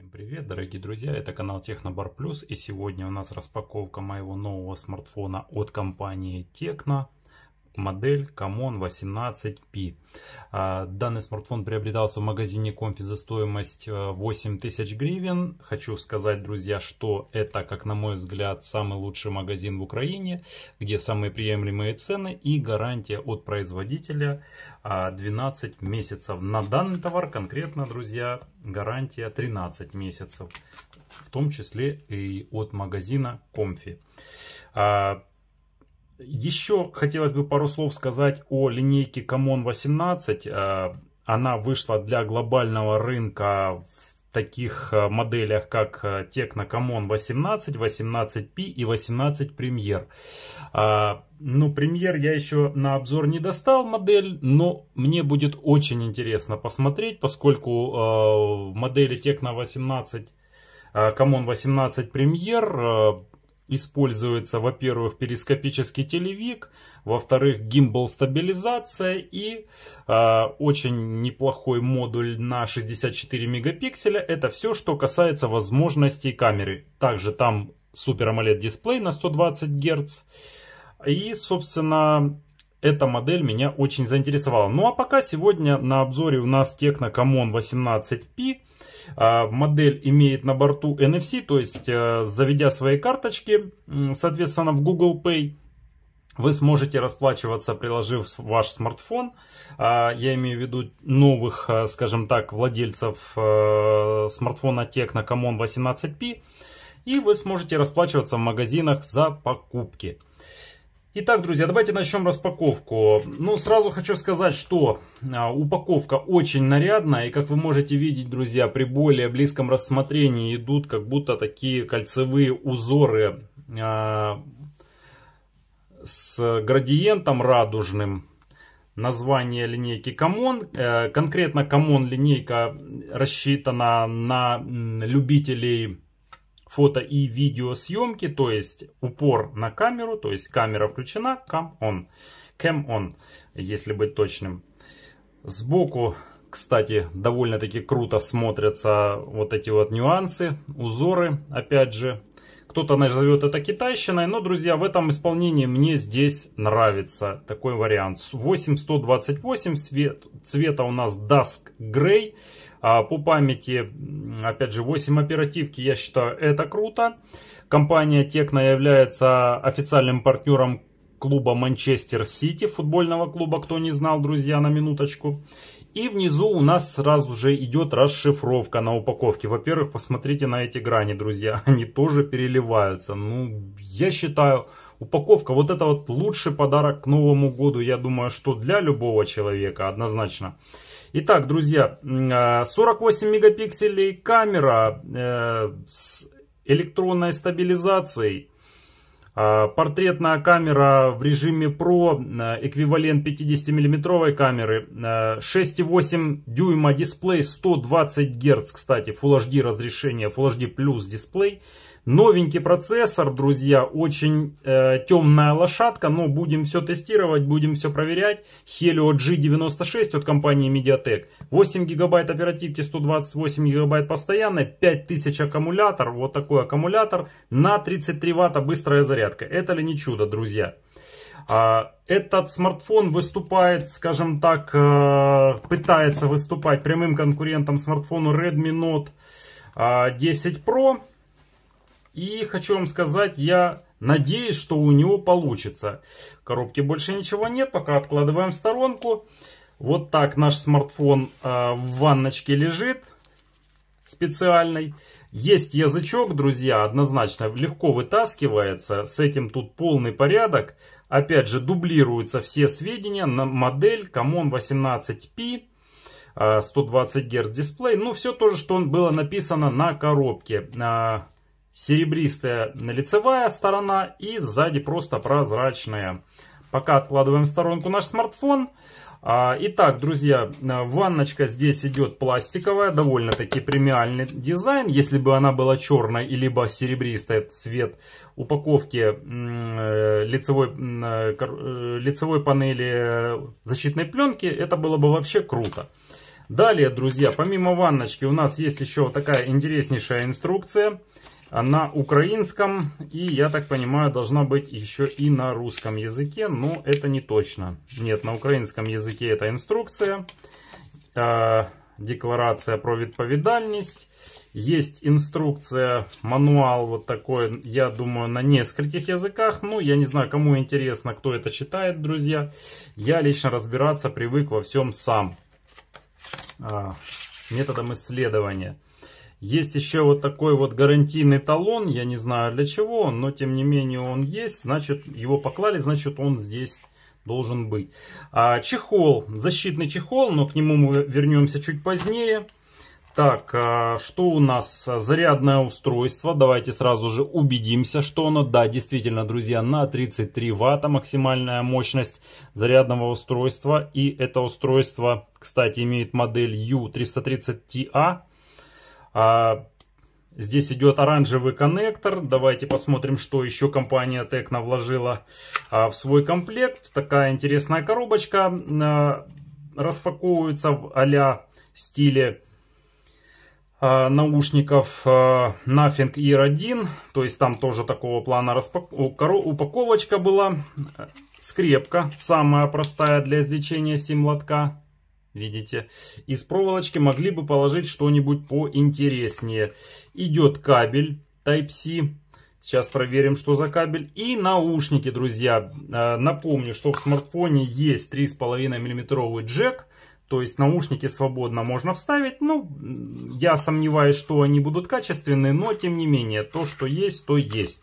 Всем привет, дорогие друзья, это канал Технобар Плюс и сегодня у нас распаковка моего нового смартфона от компании Tecno модель Camon 18P. А, данный смартфон приобретался в магазине Comfy за стоимость 8000 э, гривен. Хочу сказать, друзья, что это, как на мой взгляд, самый лучший магазин в Украине, где самые приемлемые цены и гарантия от производителя 12 а, месяцев. На данный товар конкретно, друзья, гарантия 13 месяцев, в том числе и от магазина Comfy. Еще хотелось бы пару слов сказать о линейке Common 18. Э, она вышла для глобального рынка в таких э, моделях, как э, Tecno Common 18, 18P и 18 Premier. Ну, премьер я еще на обзор не достал модель, но мне будет очень интересно посмотреть, поскольку в модели Tecno 18 Common 18 Premier используется, во-первых, перископический телевик, во-вторых, гимбал стабилизация и э, очень неплохой модуль на 64 мегапикселя. Это все, что касается возможностей камеры. Также там супер AMOLED дисплей на 120 Гц. И, собственно, эта модель меня очень заинтересовала. Ну а пока сегодня на обзоре у нас Tecno Common 18P. А, модель имеет на борту NFC, то есть э, заведя свои карточки, соответственно, в Google Pay, вы сможете расплачиваться, приложив ваш смартфон. А, я имею в виду новых, э, скажем так, владельцев э, смартфона Tecno Common 18P. И вы сможете расплачиваться в магазинах за покупки. Итак, друзья, давайте начнем распаковку. Ну, сразу хочу сказать, что а, упаковка очень нарядная. И как вы можете видеть, друзья, при более близком рассмотрении идут как будто такие кольцевые узоры э, с градиентом радужным. Название линейки Камон. Э, конкретно Камон линейка рассчитана на любителей фото и видеосъемки, то есть упор на камеру, то есть камера включена, cam on, cam on, если быть точным. Сбоку, кстати, довольно-таки круто смотрятся вот эти вот нюансы, узоры, опять же. Кто-то назовет это китайщиной, но, друзья, в этом исполнении мне здесь нравится такой вариант. 8128, цвет, цвета у нас Dusk Grey. А по памяти, опять же, 8 оперативки, я считаю, это круто. Компания Текна является официальным партнером клуба Манчестер Сити, футбольного клуба, кто не знал, друзья, на минуточку. И внизу у нас сразу же идет расшифровка на упаковке. Во-первых, посмотрите на эти грани, друзья, они тоже переливаются. Ну, я считаю, Упаковка, вот это вот лучший подарок к Новому году, я думаю, что для любого человека однозначно. Итак, друзья, 48 а, мегапикселей камера э, с электронной стабилизацией. А, портретная камера в режиме Pro, э, эквивалент 50-миллиметровой камеры, 6,8 э, дюйма дисплей, 120 Гц, кстати, Full HD разрешение, Full HD плюс дисплей, Новенький процессор, друзья, очень э, темная лошадка, но будем все тестировать, будем все проверять. Helio G96 от компании Mediatek. 8 гигабайт оперативки, 128 гигабайт постоянной, 5000 аккумулятор, вот такой аккумулятор на 33 ватта быстрая зарядка. Это ли не чудо, друзья? А, этот смартфон выступает, скажем так, э, пытается выступать прямым конкурентом смартфону Redmi Note 10 а, Pro. И хочу вам сказать, я надеюсь, что у него получится. Коробки больше ничего нет, пока откладываем в сторонку. Вот так наш смартфон э, в ванночке лежит специальный. Есть язычок, друзья, однозначно легко вытаскивается. С этим тут полный порядок. Опять же, дублируются все сведения на модель Common 18P. 120 Гц дисплей. Ну, все то же, что было написано на коробке. Э, серебристая лицевая сторона и сзади просто прозрачная. Пока откладываем в сторонку наш смартфон. А, итак, друзья, э, ванночка здесь идет пластиковая, довольно-таки премиальный дизайн. Если бы она была черная черной, либо серебристая цвет упаковки э, лицевой, э, лицевой панели защитной пленки, это было бы вообще круто. Далее, друзья, помимо ванночки у нас есть еще такая интереснейшая инструкция – на украинском и, я так понимаю, должна быть еще и на русском языке, но это не точно. Нет, на украинском языке это инструкция, э, декларация про відповідальність, есть инструкция, мануал вот такой, я думаю, на нескольких языках. Ну, я не знаю, кому интересно, кто это читает, друзья. Я лично разбираться привык во всем сам, э, методом исследования. Есть еще вот такой вот гарантийный талон, я не знаю для чего, но тем не менее он есть, значит его поклали, значит он здесь должен быть. А, чехол, защитный чехол, но к нему мы вернемся чуть позднее. Так, а, что у нас? Зарядное устройство. Давайте сразу же убедимся, что оно. Да, действительно, друзья, на 33 ватта максимальная мощность зарядного устройства. И это устройство, кстати, имеет модель U330TA а здесь идет оранжевый коннектор. Давайте посмотрим, что еще компания Tecno вложила а, в свой комплект. Такая интересная коробочка. А, распаковывается в а стиле наушников а, Nothing Ear 1. То есть там тоже такого плана распак... упаковочка была. Скрепка, самая простая для извлечения сим-лотка видите. Из проволочки могли бы положить что-нибудь поинтереснее. Идет кабель Type-C. Сейчас проверим, что за кабель. И наушники, друзья. Э, напомню, что в смартфоне есть три с половиной миллиметровый джек. То есть наушники свободно можно вставить. Ну, я сомневаюсь, что они будут качественные, но тем не менее, то, что есть, то есть.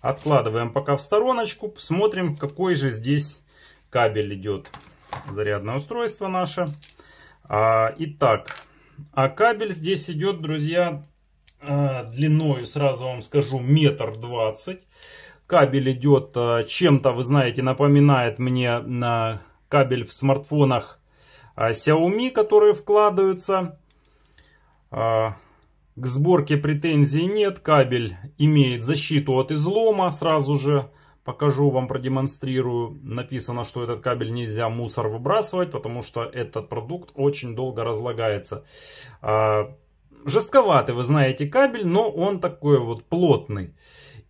Откладываем пока в стороночку. посмотрим, какой же здесь кабель идет зарядное устройство наше. А, итак, а кабель здесь идет, друзья, э, длиною, сразу вам скажу, метр двадцать. Кабель идет э, чем-то, вы знаете, напоминает мне на э, кабель в смартфонах Xiaomi, которые вкладываются. А, к сборке претензий нет, кабель имеет защиту от излома сразу же покажу вам, продемонстрирую. Написано, что этот кабель нельзя мусор выбрасывать, потому что этот продукт очень долго разлагается. А, жестковатый, вы знаете, кабель, но он такой вот плотный.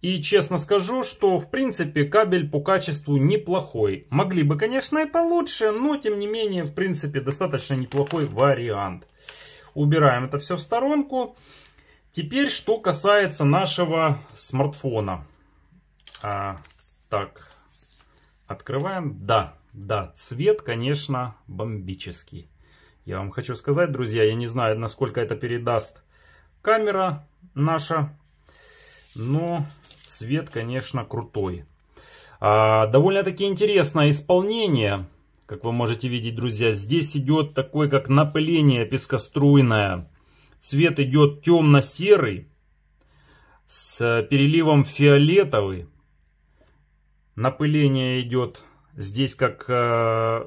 И честно скажу, что в принципе кабель по качеству неплохой. Могли бы, конечно, и получше, но тем не менее, в принципе, достаточно неплохой вариант. Убираем это все в сторонку. Теперь, что касается нашего смартфона. А, так, открываем. Да, да, цвет, конечно, бомбический. Я вам хочу сказать, друзья, я не знаю, насколько это передаст камера наша, но цвет, конечно, крутой. А, Довольно-таки интересное исполнение. Как вы можете видеть, друзья, здесь идет такое, как напыление пескоструйное. Цвет идет темно-серый с переливом фиолетовый напыление идет. Здесь как э,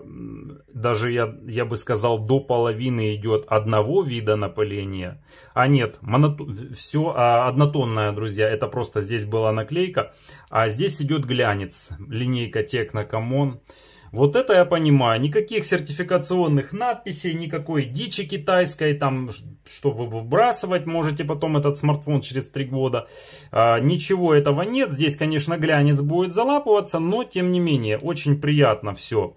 даже я, я бы сказал до половины идет одного вида напыления. А нет, моното... все а, однотонное, друзья. Это просто здесь была наклейка. А здесь идет глянец. Линейка Техно Камон. Common вот это я понимаю. Никаких сертификационных надписей, никакой дичи китайской, там, что вы выбрасывать можете потом этот смартфон через 3 года. А, ничего этого нет. Здесь, конечно, глянец будет залапываться, но тем не менее, очень приятно все.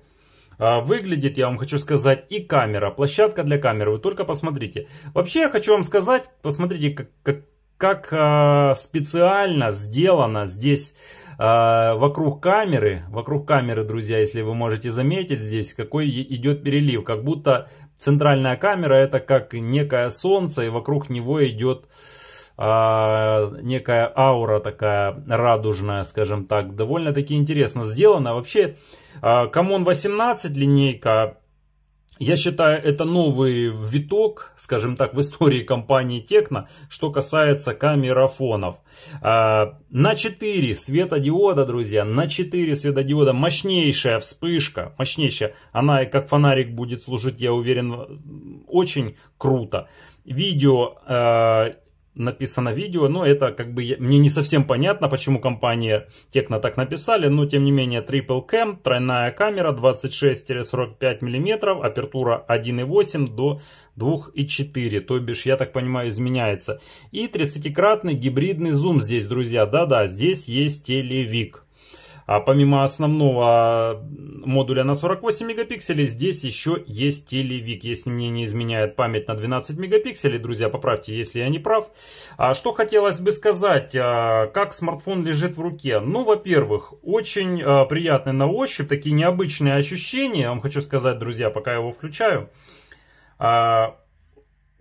А, выглядит, я вам хочу сказать, и камера, площадка для камеры, вы только посмотрите. Вообще, я хочу вам сказать, посмотрите, как, как, как а, специально сделано здесь а, вокруг камеры, вокруг камеры, друзья, если вы можете заметить здесь, какой идет перелив. Как будто центральная камера это как некое солнце, и вокруг него идет а, некая аура такая радужная, скажем так. Довольно-таки интересно сделано. Вообще, а, Камон 18 линейка я считаю, это новый виток, скажем так, в истории компании Текно, что касается камерафонов. А, на 4 светодиода, друзья, на 4 светодиода мощнейшая вспышка, мощнейшая. Она как фонарик будет служить, я уверен, очень круто. Видео а, написано видео, но это как бы мне не совсем понятно, почему компания Текно так написали, но тем не менее Triple Cam, тройная камера 26-45 мм, апертура 1.8 до 2.4, то бишь, я так понимаю, изменяется. И 30-кратный гибридный зум здесь, друзья, да-да, здесь есть телевик. А помимо основного модуля на 48 мегапикселей, здесь еще есть телевик. Если мне не изменяет память на 12 мегапикселей, друзья, поправьте, если я не прав. А что хотелось бы сказать, а, как смартфон лежит в руке? Ну, во-первых, очень а, приятный на ощупь, такие необычные ощущения. Я вам хочу сказать, друзья, пока я его включаю. А,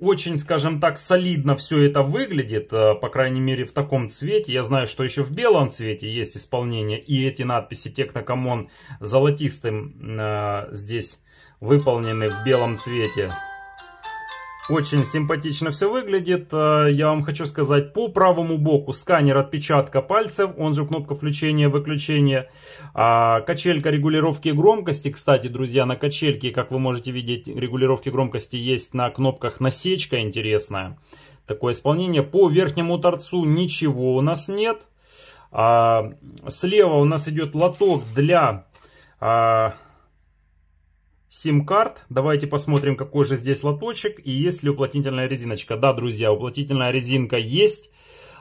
очень, скажем так, солидно все это выглядит, э, по крайней мере в таком цвете. Я знаю, что еще в белом цвете есть исполнение, и эти надписи Technocomon золотистым э, здесь выполнены в белом цвете. Очень симпатично все выглядит. Э, я вам хочу сказать, по правому боку сканер отпечатка пальцев, он же кнопка включения-выключения. А, качелька регулировки громкости. Кстати, друзья, на качельке, как вы можете видеть, регулировки громкости есть на кнопках насечка интересная. Такое исполнение. По верхнему торцу ничего у нас нет. А, слева у нас идет лоток для а, сим-карт. Давайте посмотрим, какой же здесь лоточек и есть ли уплотнительная резиночка. Да, друзья, уплотнительная резинка есть.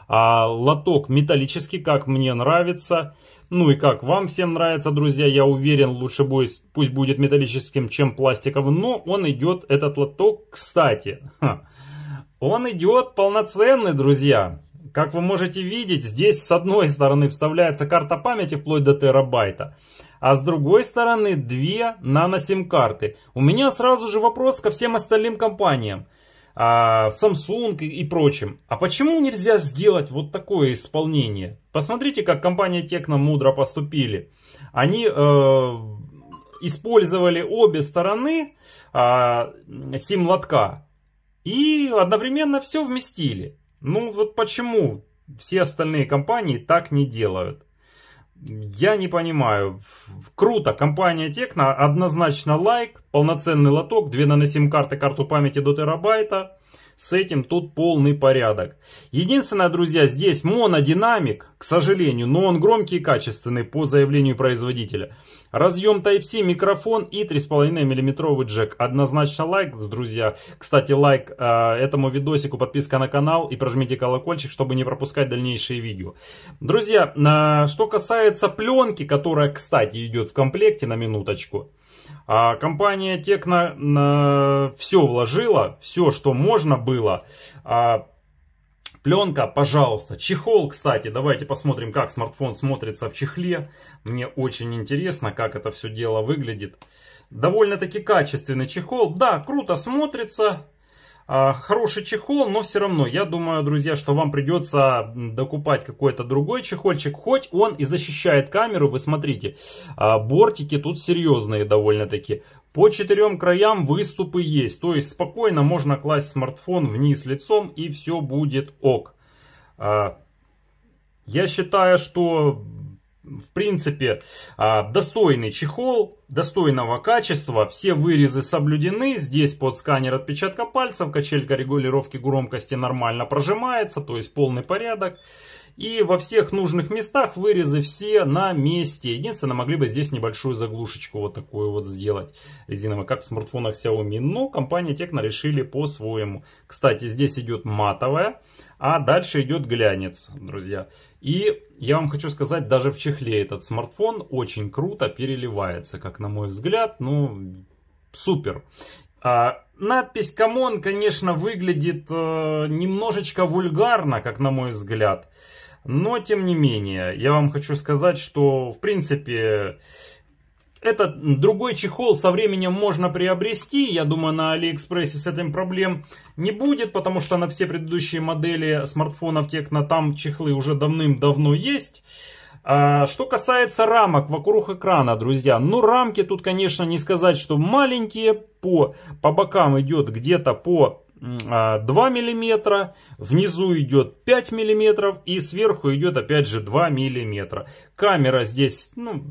А, лоток металлический, как мне нравится. Ну и как вам всем нравится, друзья, я уверен, лучше будет, пусть будет металлическим, чем пластиковым. Но он идет, этот лоток, кстати, он идет полноценный, друзья. Как вы можете видеть, здесь с одной стороны вставляется карта памяти вплоть до терабайта а с другой стороны две нано-сим-карты. У меня сразу же вопрос ко всем остальным компаниям. А, Samsung и прочим. А почему нельзя сделать вот такое исполнение? Посмотрите, как компания Tecno мудро поступили. Они э, использовали обе стороны э, а, сим-лотка и одновременно все вместили. Ну вот почему все остальные компании так не делают? Я не понимаю. Круто, компания Текна, однозначно лайк, полноценный лоток, две наносим карты, карту памяти до терабайта. С этим тут полный порядок. Единственное, друзья, здесь монодинамик, к сожалению, но он громкий и качественный по заявлению производителя. Разъем Type-C, микрофон и 3,5 миллиметровый джек. Однозначно лайк, друзья. Кстати, лайк э, этому видосику, подписка на канал и прожмите колокольчик, чтобы не пропускать дальнейшие видео. Друзья, э, что касается пленки, которая, кстати, идет в комплекте на минуточку. А компания Текна все вложила, все, что можно было. А, пленка, пожалуйста. Чехол, кстати, давайте посмотрим, как смартфон смотрится в чехле. Мне очень интересно, как это все дело выглядит. Довольно-таки качественный чехол. Да, круто смотрится. А, хороший чехол, но все равно, я думаю, друзья, что вам придется докупать какой-то другой чехольчик. Хоть он и защищает камеру, вы смотрите, а, бортики тут серьезные довольно-таки. По четырем краям выступы есть, то есть спокойно можно класть смартфон вниз лицом и все будет ок. А, я считаю, что в принципе, а, достойный чехол, достойного качества. Все вырезы соблюдены. Здесь под сканер отпечатка пальцев качелька регулировки громкости нормально прожимается, то есть полный порядок. И во всех нужных местах вырезы все на месте. Единственное, могли бы здесь небольшую заглушечку вот такую вот сделать резиновую, как в смартфонах Xiaomi. Но компания Tecno решили по-своему. Кстати, здесь идет матовая а дальше идет глянец, друзья. И я вам хочу сказать, даже в чехле этот смартфон очень круто переливается, как на мой взгляд. Ну, супер. А, надпись «Камон», конечно, выглядит э, немножечко вульгарно, как на мой взгляд. Но, тем не менее, я вам хочу сказать, что, в принципе, этот другой чехол со временем можно приобрести. Я думаю, на Алиэкспрессе с этим проблем не будет, потому что на все предыдущие модели смартфонов Текна там чехлы уже давным-давно есть. А, что касается рамок вокруг экрана, друзья, ну рамки тут, конечно, не сказать, что маленькие, по, по бокам идет где-то по 2 а, миллиметра, внизу идет 5 миллиметров и сверху идет опять же 2 миллиметра. Камера здесь, ну,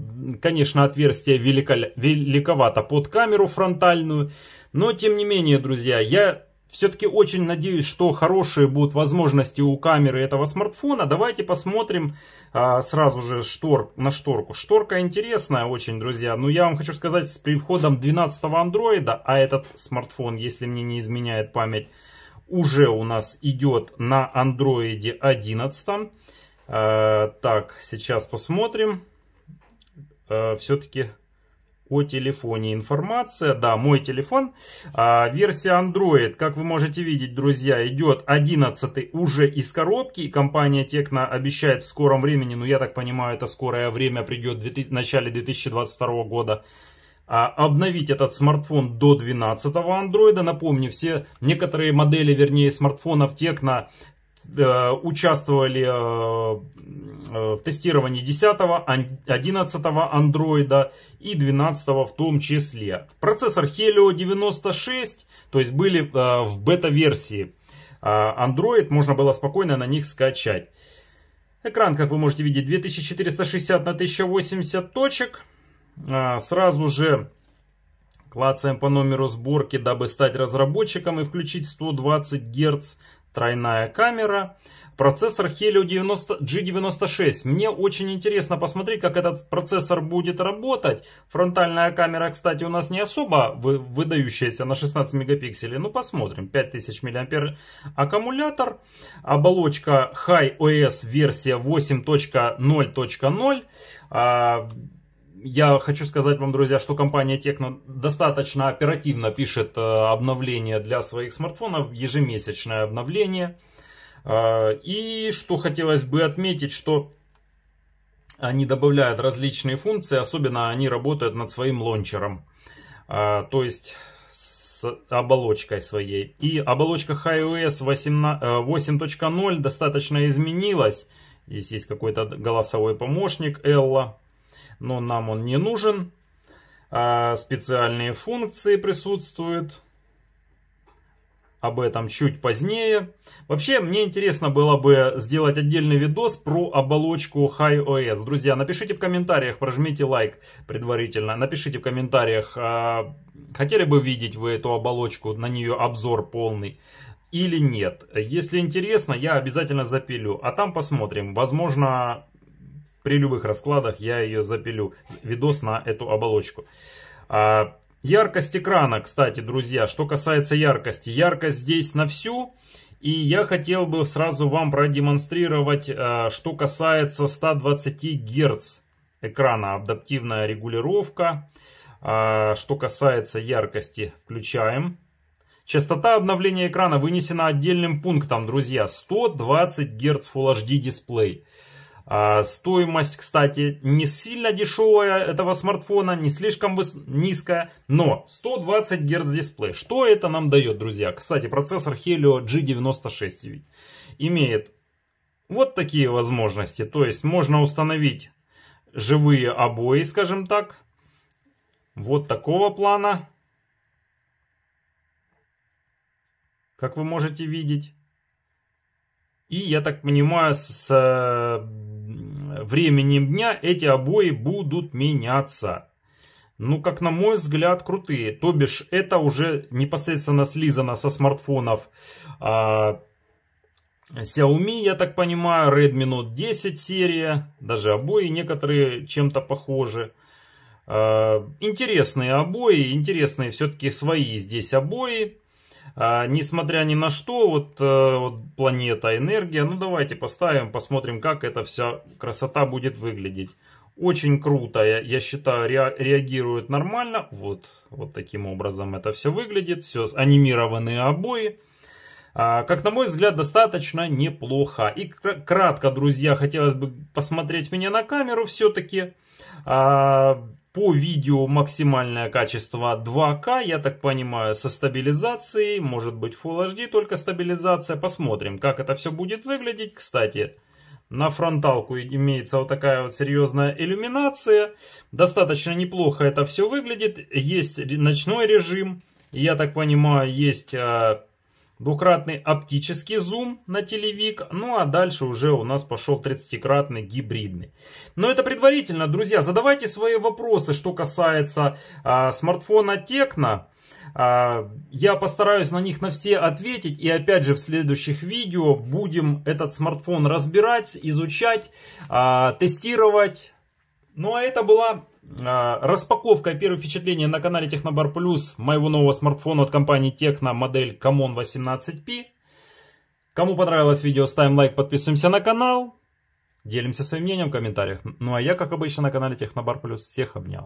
конечно, отверстие велико, великовато под камеру фронтальную, но тем не менее, друзья, я все-таки очень надеюсь, что хорошие будут возможности у камеры этого смартфона. Давайте посмотрим а, сразу же штор, на шторку. Шторка интересная очень, друзья. Но я вам хочу сказать, с приходом 12 андроида, а этот смартфон, если мне не изменяет память, уже у нас идет на андроиде 11. А, так, сейчас посмотрим. А, Все-таки о телефоне информация. Да, мой телефон. А, версия Android, как вы можете видеть, друзья, идет 11 уже из коробки. компания Tecno обещает в скором времени, ну я так понимаю, это скорое время придет в начале 2022 года, а, обновить этот смартфон до 12 андроида. Напомню, все некоторые модели, вернее, смартфонов Tecno Э, участвовали э, э, в тестировании 10, 11 андроида и 12 в том числе. Процессор Helio 96, то есть были в бета-версии а Android, можно было спокойно на них скачать. Экран, как вы можете видеть, 2460 на 1080 точек. А, сразу же клацаем по номеру сборки, дабы стать разработчиком и включить 120 Гц тройная камера. Процессор Helio 90, G96. Мне очень интересно посмотреть, как этот процессор будет работать. Фронтальная камера, кстати, у нас не особо выдающаяся на 16 мегапикселей. Ну, посмотрим. 5000 мА аккумулятор. Оболочка HiOS версия 8.0.0. Я хочу сказать вам, друзья, что компания Tecno достаточно оперативно пишет э, обновления для своих смартфонов, ежемесячное обновление. Э, и что хотелось бы отметить, что они добавляют различные функции, особенно они работают над своим лончером, э, то есть с оболочкой своей. И оболочка iOS 8.0 достаточно изменилась. Здесь есть какой-то голосовой помощник Элла но нам он не нужен. А, специальные функции присутствуют. Об этом чуть позднее. Вообще, мне интересно было бы сделать отдельный видос про оболочку HiOS. Друзья, напишите в комментариях, прожмите лайк предварительно. Напишите в комментариях, а, хотели бы видеть вы эту оболочку, на нее обзор полный или нет. Если интересно, я обязательно запилю. А там посмотрим. Возможно, при любых раскладах я ее запилю. Видос на эту оболочку. А, яркость экрана, кстати, друзья. Что касается яркости. Яркость здесь на всю. И я хотел бы сразу вам продемонстрировать, а, что касается 120 Гц экрана. Адаптивная регулировка. А, что касается яркости, включаем. Частота обновления экрана вынесена отдельным пунктом, друзья. 120 Гц Full HD дисплей. А, стоимость, кстати, не сильно дешевая этого смартфона, не слишком низкая, но 120 Гц дисплей. Что это нам дает, друзья? Кстати, процессор Helio G96 имеет вот такие возможности. То есть можно установить живые обои, скажем так, вот такого плана. Как вы можете видеть. И, я так понимаю, с временем дня эти обои будут меняться. Ну, как на мой взгляд, крутые. То бишь, это уже непосредственно слизано со смартфонов а, Xiaomi, я так понимаю, Redmi Note 10 серия. Даже обои некоторые чем-то похожи. А, интересные обои, интересные все-таки свои здесь обои. А, несмотря ни на что, вот, э, вот планета, энергия, ну давайте поставим, посмотрим, как эта вся красота будет выглядеть. Очень круто, я, я считаю, реагирует нормально. Вот, вот таким образом это все выглядит. Все анимированные обои. А, как на мой взгляд, достаточно неплохо. И кратко, друзья, хотелось бы посмотреть меня на камеру все-таки. А, по видео максимальное качество 2К, я так понимаю, со стабилизацией, может быть Full HD только стабилизация. Посмотрим, как это все будет выглядеть. Кстати, на фронталку имеется вот такая вот серьезная иллюминация. Достаточно неплохо это все выглядит. Есть ночной режим. Я так понимаю, есть а, двукратный оптический зум на телевик, ну а дальше уже у нас пошел 30-кратный гибридный. Но это предварительно, друзья, задавайте свои вопросы, что касается а, смартфона Tecno. А, я постараюсь на них на все ответить и опять же в следующих видео будем этот смартфон разбирать, изучать, а, тестировать. Ну а это была а, Распаковка и первых впечатлений на канале Технобар Плюс моего нового смартфона от компании Техно, модель камон 18P. Кому понравилось видео, ставим лайк, подписываемся на канал. Делимся своим мнением в комментариях. Ну а я, как обычно, на канале Технобар Плюс всех обнял.